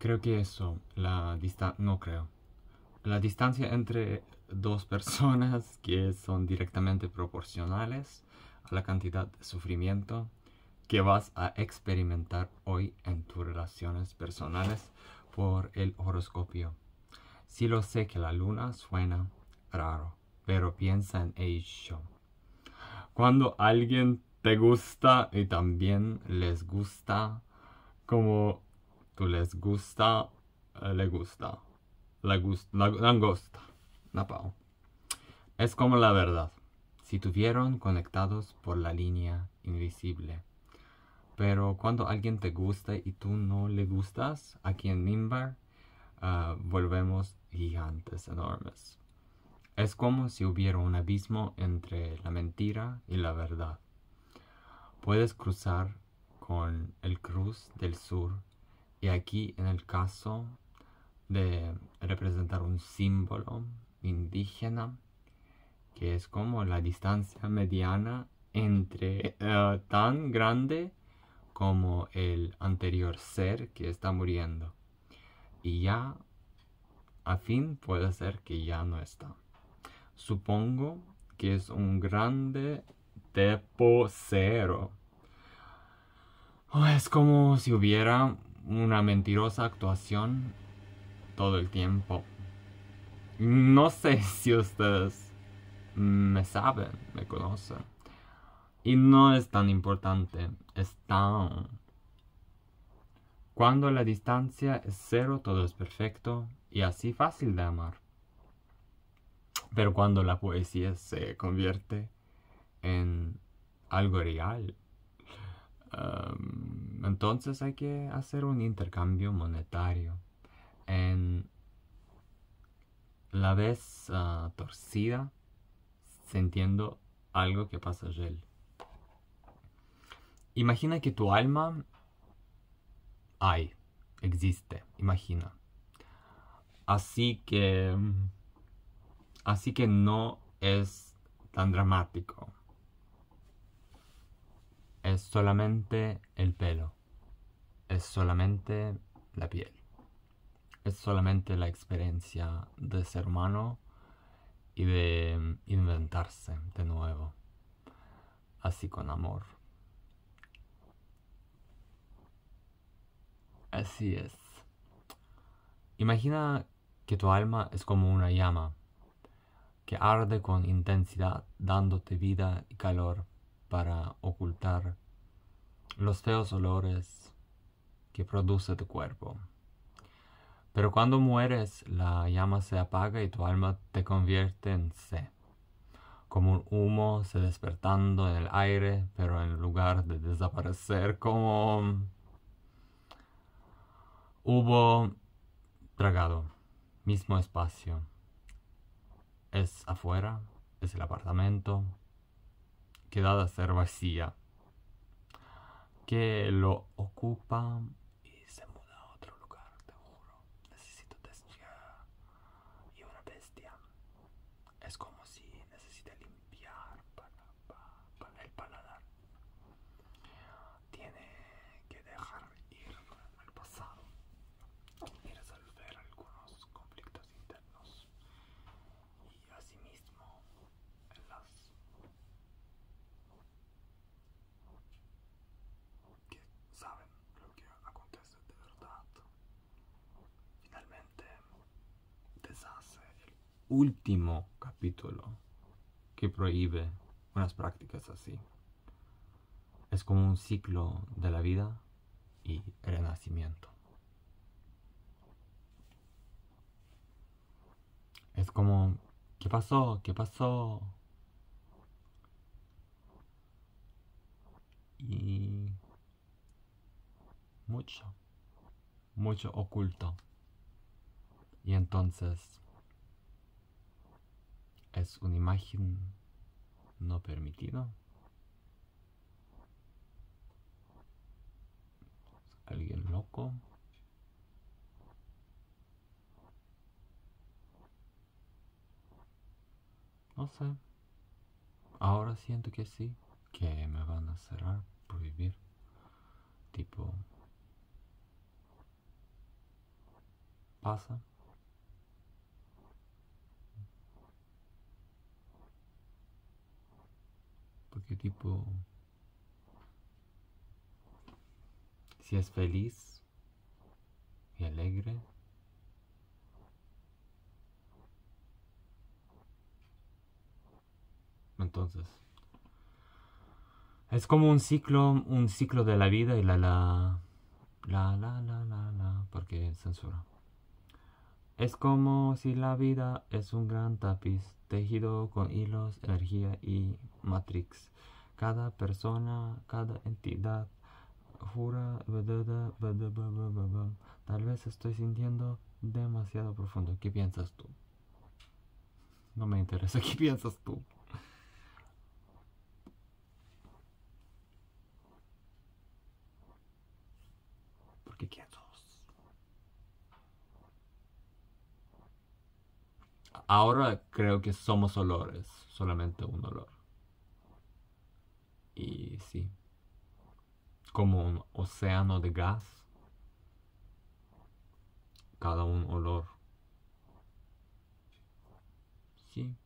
Creo que eso, la distancia, no creo. La distancia entre dos personas que son directamente proporcionales a la cantidad de sufrimiento que vas a experimentar hoy en tus relaciones personales por el horoscopio. Si sí lo sé que la luna suena raro, pero piensa en ello. Cuando alguien te gusta y también les gusta, como les gusta, le eh, gusta, le gusta, la, langosta, Es como la verdad, si tuvieron conectados por la línea invisible. Pero cuando alguien te gusta y tú no le gustas, aquí en Nimbar ah, volvemos gigantes enormes. Es como si hubiera un abismo entre la mentira y la verdad. Puedes cruzar con el cruz del sur y aquí en el caso de representar un símbolo indígena, que es como la distancia mediana entre eh, tan grande como el anterior ser que está muriendo. Y ya a fin puede ser que ya no está. Supongo que es un grande tipo cero. Oh, es como si hubiera una mentirosa actuación todo el tiempo. No sé si ustedes me saben, me conocen. Y no es tan importante, es tan... Cuando la distancia es cero, todo es perfecto y así fácil de amar. Pero cuando la poesía se convierte en algo real, Em, entonces hay que hacer un intercambio monetario. En la vez ah, torcida, sintiendo algo que pasa él. Imagina que tu alma hay, existe, imagina. Así que... Mm, así que no es tan dramático. Es solamente el pelo. Es solamente la piel. Es solamente la experiencia de ser humano y de inventarse de nuevo. Así con amor. Así es. Imagina que tu alma es como una llama que arde con intensidad dándote vida y calor para ocultar los feos olores que produce tu cuerpo. Pero cuando mueres, la llama se apaga y tu alma te convierte en C. como un humo se despertando en el aire, pero en lugar de desaparecer como hubo tragado, mismo espacio. Es afuera, es el apartamento, quedada ser vacía. Que lo ocupa y se muda a otro lugar, te juro. Necesito desnudar. Y una bestia. Es como si último capítulo que prohíbe unas prácticas así. Es como un ciclo de la vida y renacimiento. Es como, ¿qué pasó? ¿Qué pasó? Y mucho, mucho oculto. Y entonces es una imagen no permitida. Alguien loco. No sé. Ahora siento que sí, que me van a cerrar, prohibir. Tipo... Pasa. tipo? Si es feliz y alegre. Entonces, es como un ciclo, un ciclo de la vida y la la la la la la, la porque censura. Es como si la vida es un gran tapiz, tejido con hilos, energía y matrix. Cada persona, cada entidad, jura... Tal vez estoy sintiendo demasiado profundo. ¿Qué piensas tú? No me interesa, ¿qué piensas tú? ¿Por qué quiero. Ahora creo que somos olores, solamente un olor. Y sí, como un océano de gas, cada un olor. Sí.